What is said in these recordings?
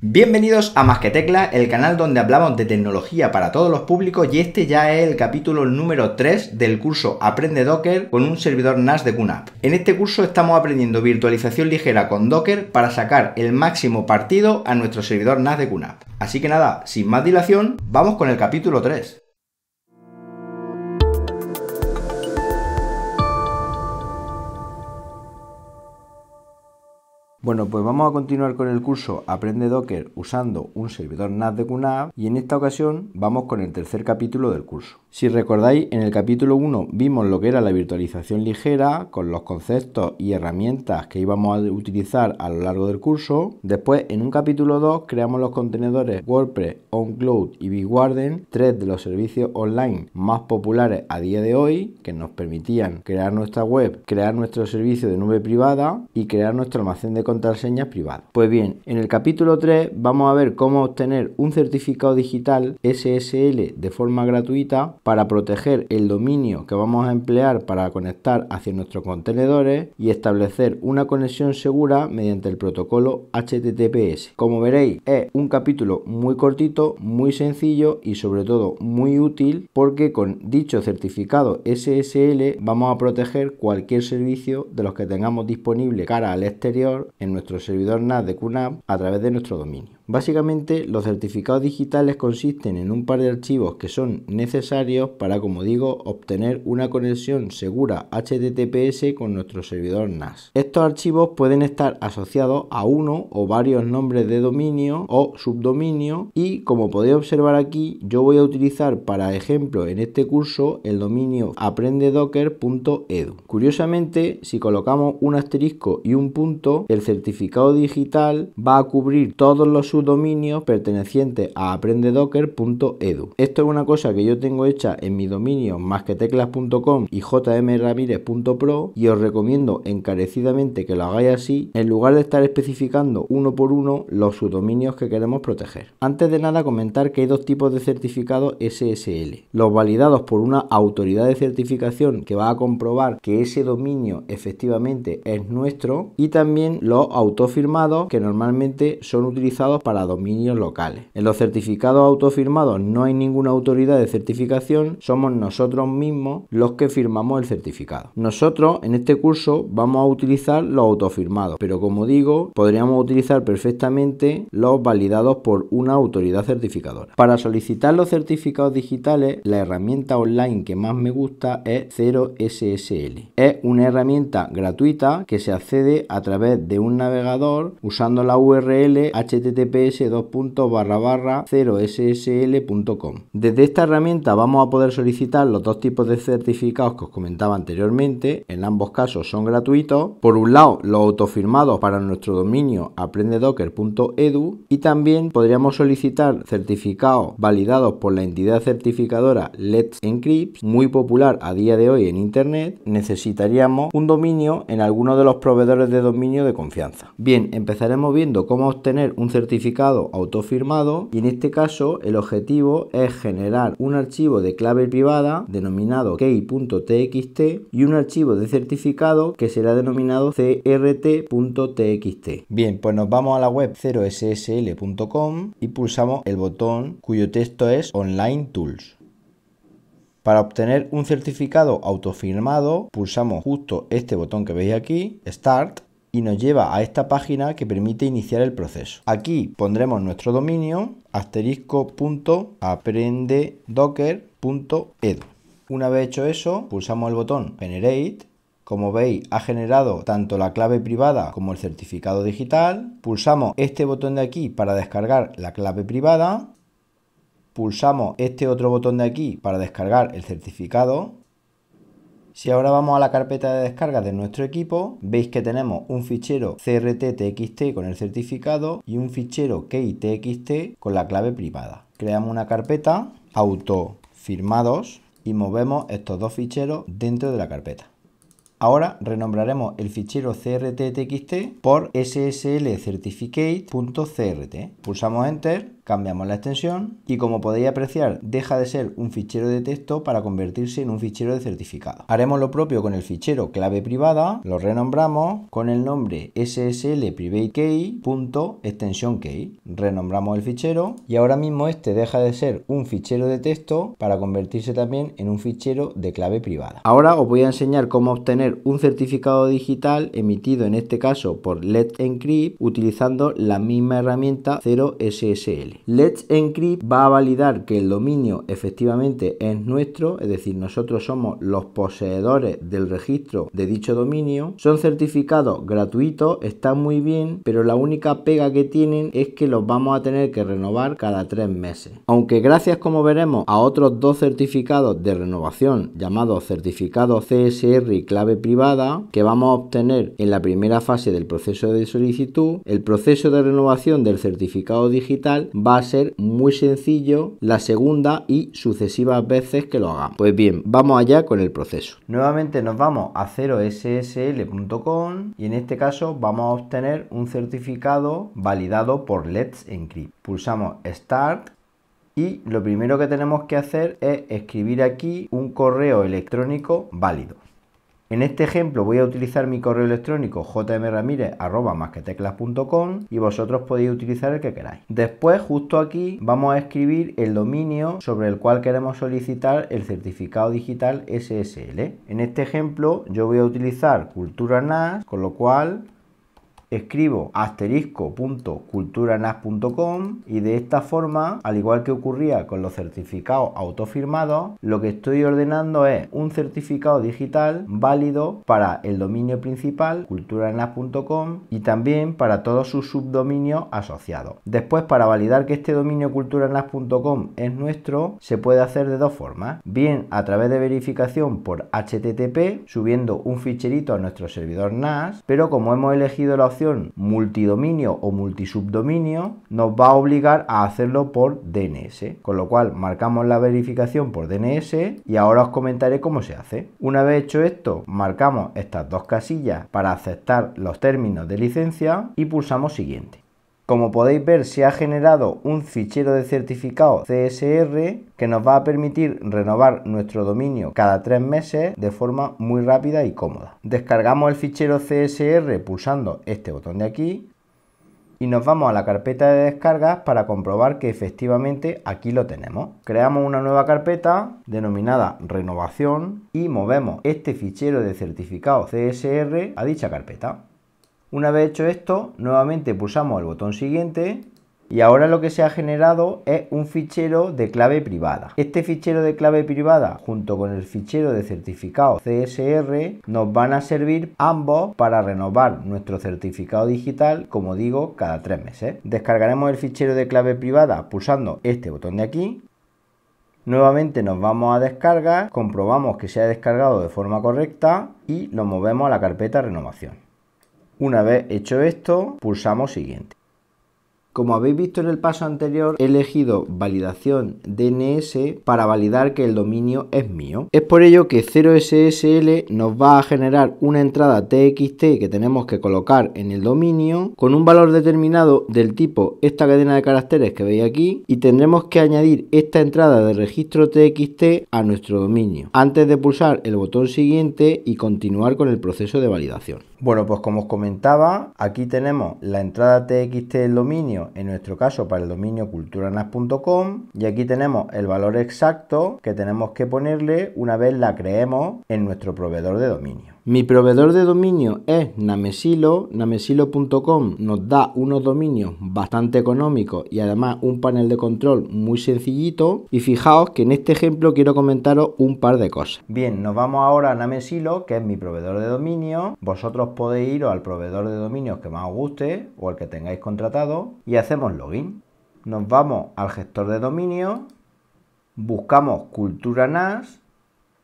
Bienvenidos a Más que Tecla, el canal donde hablamos de tecnología para todos los públicos y este ya es el capítulo número 3 del curso Aprende Docker con un servidor NAS de QNAP. En este curso estamos aprendiendo virtualización ligera con Docker para sacar el máximo partido a nuestro servidor NAS de QNAP. Así que nada, sin más dilación, vamos con el capítulo 3. Bueno, pues vamos a continuar con el curso Aprende Docker usando un servidor NAS de QNAP y en esta ocasión vamos con el tercer capítulo del curso. Si recordáis, en el capítulo 1 vimos lo que era la virtualización ligera con los conceptos y herramientas que íbamos a utilizar a lo largo del curso. Después, en un capítulo 2 creamos los contenedores WordPress, OnCloud y BigWarden, tres de los servicios online más populares a día de hoy que nos permitían crear nuestra web, crear nuestro servicio de nube privada y crear nuestro almacén de contenidos privadas, Pues bien, en el capítulo 3 vamos a ver cómo obtener un certificado digital SSL de forma gratuita para proteger el dominio que vamos a emplear para conectar hacia nuestros contenedores y establecer una conexión segura mediante el protocolo HTTPS. Como veréis, es un capítulo muy cortito, muy sencillo y sobre todo muy útil porque con dicho certificado SSL vamos a proteger cualquier servicio de los que tengamos disponible cara al exterior en nuestro servidor NAS de QNAP a través de nuestro dominio. Básicamente los certificados digitales consisten en un par de archivos que son necesarios para, como digo, obtener una conexión segura HTTPS con nuestro servidor NAS. Estos archivos pueden estar asociados a uno o varios nombres de dominio o subdominio y como podéis observar aquí yo voy a utilizar para ejemplo en este curso el dominio aprendedocker.edu. Curiosamente si colocamos un asterisco y un punto el certificado digital va a cubrir todos los subdominio perteneciente a aprendedocker.edu. Esto es una cosa que yo tengo hecha en mi dominio más y jmramirez.pro y os recomiendo encarecidamente que lo hagáis así en lugar de estar especificando uno por uno los subdominios que queremos proteger. Antes de nada comentar que hay dos tipos de certificados SSL. Los validados por una autoridad de certificación que va a comprobar que ese dominio efectivamente es nuestro y también los autofirmados que normalmente son utilizados para dominios locales. En los certificados autofirmados no hay ninguna autoridad de certificación, somos nosotros mismos los que firmamos el certificado. Nosotros en este curso vamos a utilizar los autofirmados, pero como digo, podríamos utilizar perfectamente los validados por una autoridad certificadora. Para solicitar los certificados digitales, la herramienta online que más me gusta es 0SSL. Es una herramienta gratuita que se accede a través de un navegador usando la URL http https://0ssl.com. Desde esta herramienta vamos a poder solicitar los dos tipos de certificados que os comentaba anteriormente, en ambos casos son gratuitos. Por un lado, los autofirmados para nuestro dominio aprendedocker.edu y también podríamos solicitar certificados validados por la entidad certificadora Let's Encrypt, muy popular a día de hoy en Internet. Necesitaríamos un dominio en alguno de los proveedores de dominio de confianza. Bien, empezaremos viendo cómo obtener un certificado certificado autofirmado y en este caso el objetivo es generar un archivo de clave privada denominado key.txt y un archivo de certificado que será denominado crt.txt. Bien, pues nos vamos a la web 0ssl.com y pulsamos el botón cuyo texto es Online Tools. Para obtener un certificado autofirmado, pulsamos justo este botón que veis aquí, Start, y nos lleva a esta página que permite iniciar el proceso. Aquí pondremos nuestro dominio asterisco.aprendedocker.edu. Una vez hecho eso, pulsamos el botón Generate como veis, ha generado tanto la clave privada como el certificado digital. Pulsamos este botón de aquí para descargar la clave privada. Pulsamos este otro botón de aquí para descargar el certificado. Si ahora vamos a la carpeta de descarga de nuestro equipo, veis que tenemos un fichero crt.txt con el certificado y un fichero key.txt con la clave privada. Creamos una carpeta autofirmados y movemos estos dos ficheros dentro de la carpeta. Ahora renombraremos el fichero crt.txt por sslcertificate.crt. Pulsamos Enter Cambiamos la extensión y como podéis apreciar deja de ser un fichero de texto para convertirse en un fichero de certificado. Haremos lo propio con el fichero clave privada, lo renombramos con el nombre ssl Renombramos el fichero y ahora mismo este deja de ser un fichero de texto para convertirse también en un fichero de clave privada. Ahora os voy a enseñar cómo obtener un certificado digital emitido en este caso por Let's Encrypt utilizando la misma herramienta 0SSL. Let's Encrypt va a validar que el dominio efectivamente es nuestro, es decir, nosotros somos los poseedores del registro de dicho dominio. Son certificados gratuitos, están muy bien, pero la única pega que tienen es que los vamos a tener que renovar cada tres meses. Aunque gracias, como veremos, a otros dos certificados de renovación llamados certificado CSR y clave privada, que vamos a obtener en la primera fase del proceso de solicitud, el proceso de renovación del certificado digital va va a ser muy sencillo la segunda y sucesivas veces que lo hagamos. Pues bien, vamos allá con el proceso. Nuevamente nos vamos a 0ssl.com y en este caso vamos a obtener un certificado validado por Let's Encrypt. Pulsamos Start y lo primero que tenemos que hacer es escribir aquí un correo electrónico válido. En este ejemplo voy a utilizar mi correo electrónico jmramires.com y vosotros podéis utilizar el que queráis. Después, justo aquí, vamos a escribir el dominio sobre el cual queremos solicitar el certificado digital SSL. En este ejemplo yo voy a utilizar cultura NAS, con lo cual escribo asterisco.culturanas.com y de esta forma, al igual que ocurría con los certificados autofirmados, lo que estoy ordenando es un certificado digital válido para el dominio principal culturanas.com y también para todos sus subdominios asociados. Después, para validar que este dominio culturanas.com es nuestro, se puede hacer de dos formas, bien a través de verificación por HTTP, subiendo un ficherito a nuestro servidor NAS, pero como hemos elegido la opción multidominio o multisubdominio nos va a obligar a hacerlo por DNS. Con lo cual marcamos la verificación por DNS y ahora os comentaré cómo se hace. Una vez hecho esto, marcamos estas dos casillas para aceptar los términos de licencia y pulsamos siguiente. Como podéis ver, se ha generado un fichero de certificado CSR que nos va a permitir renovar nuestro dominio cada tres meses de forma muy rápida y cómoda. Descargamos el fichero CSR pulsando este botón de aquí y nos vamos a la carpeta de descargas para comprobar que efectivamente aquí lo tenemos. Creamos una nueva carpeta denominada renovación y movemos este fichero de certificado CSR a dicha carpeta. Una vez hecho esto, nuevamente pulsamos el botón siguiente y ahora lo que se ha generado es un fichero de clave privada. Este fichero de clave privada junto con el fichero de certificado CSR nos van a servir ambos para renovar nuestro certificado digital, como digo, cada tres meses. Descargaremos el fichero de clave privada pulsando este botón de aquí. Nuevamente nos vamos a descargar, comprobamos que se ha descargado de forma correcta y lo movemos a la carpeta renovación. Una vez hecho esto, pulsamos siguiente. Como habéis visto en el paso anterior, he elegido validación DNS para validar que el dominio es mío. Es por ello que 0SSL nos va a generar una entrada TXT que tenemos que colocar en el dominio con un valor determinado del tipo esta cadena de caracteres que veis aquí y tendremos que añadir esta entrada de registro TXT a nuestro dominio antes de pulsar el botón siguiente y continuar con el proceso de validación. Bueno, pues como os comentaba, aquí tenemos la entrada TXT del dominio en nuestro caso para el dominio culturanas.com y aquí tenemos el valor exacto que tenemos que ponerle una vez la creemos en nuestro proveedor de dominio. Mi proveedor de dominio es Namesilo. Namesilo.com nos da unos dominios bastante económicos y además un panel de control muy sencillito. Y fijaos que en este ejemplo quiero comentaros un par de cosas. Bien, nos vamos ahora a Namesilo, que es mi proveedor de dominio. Vosotros podéis iros al proveedor de dominios que más os guste o al que tengáis contratado y hacemos login. Nos vamos al gestor de dominio, buscamos cultura NAS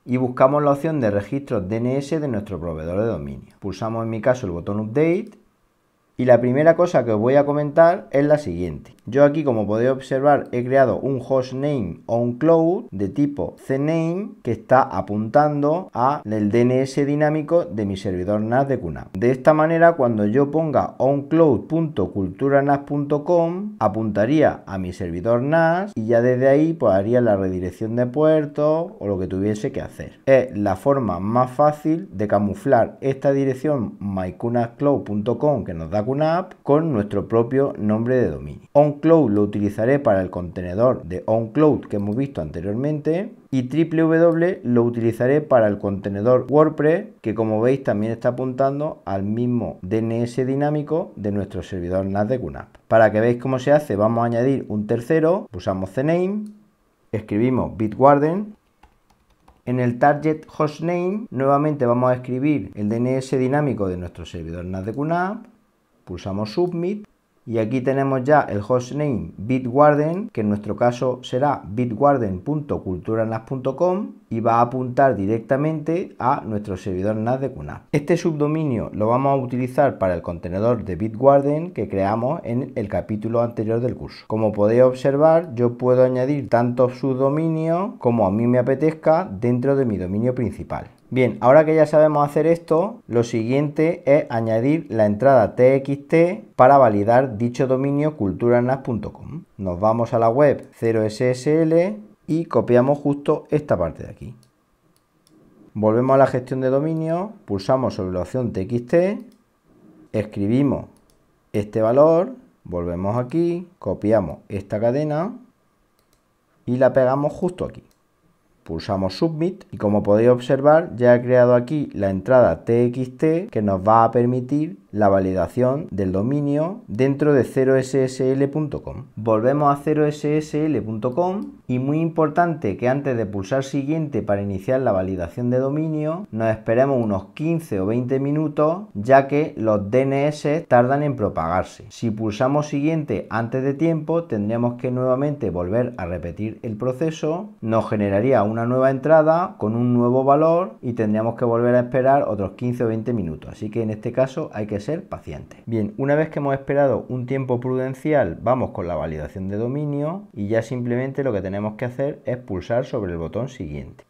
y buscamos la opción de registros DNS de nuestro proveedor de dominio. Pulsamos en mi caso el botón Update y la primera cosa que os voy a comentar es la siguiente. Yo aquí, como podéis observar, he creado un hostname o cloud de tipo cname que está apuntando al DNS dinámico de mi servidor NAS de cuna. De esta manera, cuando yo ponga oncloud.culturanas.com, apuntaría a mi servidor NAS y ya desde ahí pues, haría la redirección de puertos o lo que tuviese que hacer. Es la forma más fácil de camuflar esta dirección mycunascloud.com que nos da CUNAP con nuestro propio nombre de dominio cloud lo utilizaré para el contenedor de OnCloud que hemos visto anteriormente y www lo utilizaré para el contenedor WordPress que como veis también está apuntando al mismo DNS dinámico de nuestro servidor NAS de QNAP. Para que veáis cómo se hace vamos a añadir un tercero, pulsamos CNAME, escribimos Bitwarden en el target hostname nuevamente vamos a escribir el DNS dinámico de nuestro servidor NAS de QNAP, pulsamos submit y aquí tenemos ya el hostname Bitwarden, que en nuestro caso será bitwarden.culturanas.com y va a apuntar directamente a nuestro servidor NAS de CUNA. Este subdominio lo vamos a utilizar para el contenedor de Bitwarden que creamos en el capítulo anterior del curso. Como podéis observar, yo puedo añadir tanto subdominio como a mí me apetezca dentro de mi dominio principal. Bien, ahora que ya sabemos hacer esto, lo siguiente es añadir la entrada txt para validar dicho dominio culturanas.com. Nos vamos a la web 0SSL y copiamos justo esta parte de aquí. Volvemos a la gestión de dominio, pulsamos sobre la opción txt, escribimos este valor, volvemos aquí, copiamos esta cadena y la pegamos justo aquí pulsamos Submit y como podéis observar ya he creado aquí la entrada txt que nos va a permitir la validación del dominio dentro de 0ssl.com. Volvemos a 0ssl.com y muy importante que antes de pulsar siguiente para iniciar la validación de dominio nos esperemos unos 15 o 20 minutos ya que los DNS tardan en propagarse. Si pulsamos siguiente antes de tiempo tendríamos que nuevamente volver a repetir el proceso, nos generaría un una nueva entrada con un nuevo valor y tendríamos que volver a esperar otros 15 o 20 minutos. Así que en este caso hay que ser paciente. Bien, una vez que hemos esperado un tiempo prudencial, vamos con la validación de dominio y ya simplemente lo que tenemos que hacer es pulsar sobre el botón siguiente.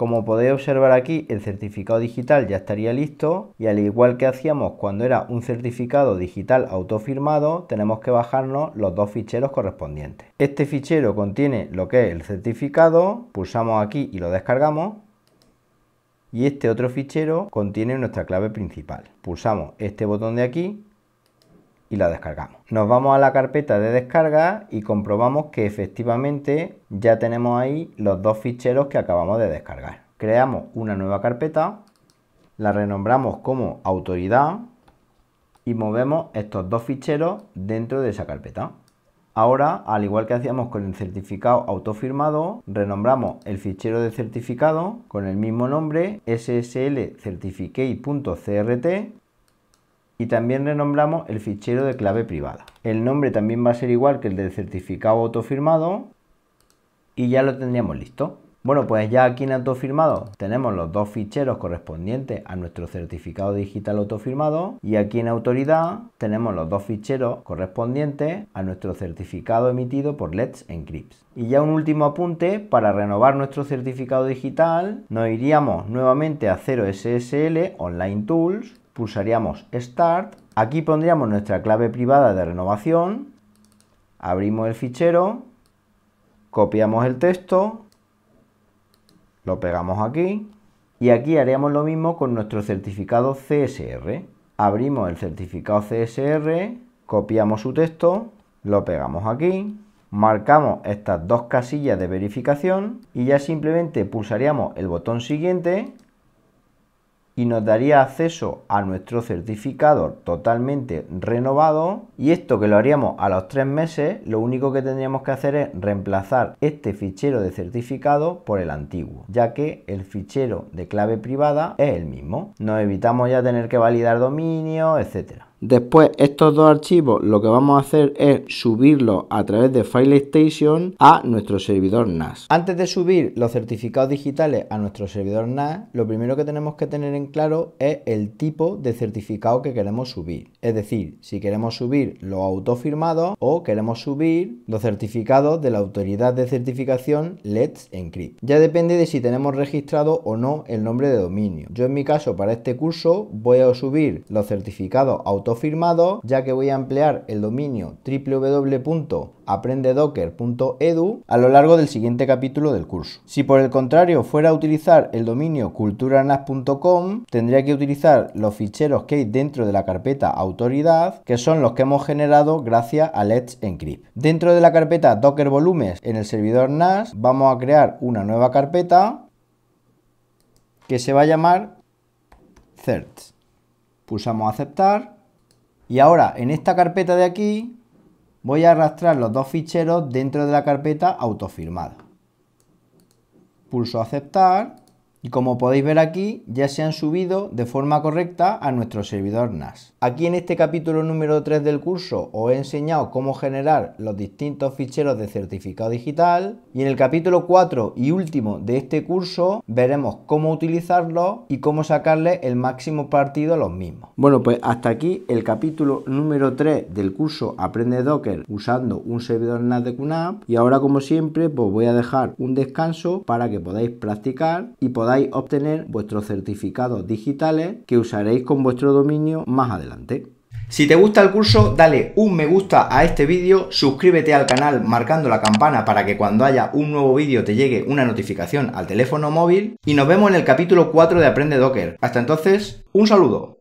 Como podéis observar aquí, el certificado digital ya estaría listo y al igual que hacíamos cuando era un certificado digital autofirmado, tenemos que bajarnos los dos ficheros correspondientes. Este fichero contiene lo que es el certificado, pulsamos aquí y lo descargamos y este otro fichero contiene nuestra clave principal. Pulsamos este botón de aquí y la descargamos. Nos vamos a la carpeta de descarga y comprobamos que efectivamente ya tenemos ahí los dos ficheros que acabamos de descargar. Creamos una nueva carpeta, la renombramos como autoridad y movemos estos dos ficheros dentro de esa carpeta. Ahora, al igual que hacíamos con el certificado autofirmado, renombramos el fichero de certificado con el mismo nombre sslcertificate.crt, y también renombramos el fichero de clave privada. El nombre también va a ser igual que el del certificado autofirmado y ya lo tendríamos listo. Bueno, pues ya aquí en autofirmado tenemos los dos ficheros correspondientes a nuestro certificado digital autofirmado y aquí en autoridad tenemos los dos ficheros correspondientes a nuestro certificado emitido por Let's Encrypt. Y ya un último apunte, para renovar nuestro certificado digital nos iríamos nuevamente a 0SSL Online Tools pulsaríamos Start, aquí pondríamos nuestra clave privada de renovación, abrimos el fichero, copiamos el texto, lo pegamos aquí y aquí haríamos lo mismo con nuestro certificado CSR. Abrimos el certificado CSR, copiamos su texto, lo pegamos aquí, marcamos estas dos casillas de verificación y ya simplemente pulsaríamos el botón siguiente y nos daría acceso a nuestro certificado totalmente renovado y esto que lo haríamos a los tres meses lo único que tendríamos que hacer es reemplazar este fichero de certificado por el antiguo ya que el fichero de clave privada es el mismo nos evitamos ya tener que validar dominio etcétera Después estos dos archivos lo que vamos a hacer es subirlos a través de FileStation a nuestro servidor NAS. Antes de subir los certificados digitales a nuestro servidor NAS, lo primero que tenemos que tener en claro es el tipo de certificado que queremos subir. Es decir, si queremos subir los autofirmados o queremos subir los certificados de la autoridad de certificación Let's Encrypt. Ya depende de si tenemos registrado o no el nombre de dominio. Yo en mi caso para este curso voy a subir los certificados autofirmados firmado, ya que voy a emplear el dominio www.aprendedocker.edu a lo largo del siguiente capítulo del curso. Si por el contrario fuera a utilizar el dominio culturanas.com, tendría que utilizar los ficheros que hay dentro de la carpeta autoridad, que son los que hemos generado gracias a Let's Encrypt. Dentro de la carpeta Docker Volumes en el servidor NAS, vamos a crear una nueva carpeta que se va a llamar certs Pulsamos aceptar y ahora en esta carpeta de aquí voy a arrastrar los dos ficheros dentro de la carpeta autofirmada. Pulso aceptar y como podéis ver aquí, ya se han subido de forma correcta a nuestro servidor NAS. Aquí en este capítulo número 3 del curso os he enseñado cómo generar los distintos ficheros de certificado digital y en el capítulo 4 y último de este curso veremos cómo utilizarlos y cómo sacarle el máximo partido a los mismos. Bueno, pues hasta aquí el capítulo número 3 del curso Aprende Docker usando un servidor NAS de QNAP y ahora como siempre os pues voy a dejar un descanso para que podáis practicar y podáis obtener vuestros certificados digitales que usaréis con vuestro dominio más adelante. Si te gusta el curso, dale un me gusta a este vídeo, suscríbete al canal marcando la campana para que cuando haya un nuevo vídeo te llegue una notificación al teléfono móvil y nos vemos en el capítulo 4 de Aprende Docker. Hasta entonces, un saludo.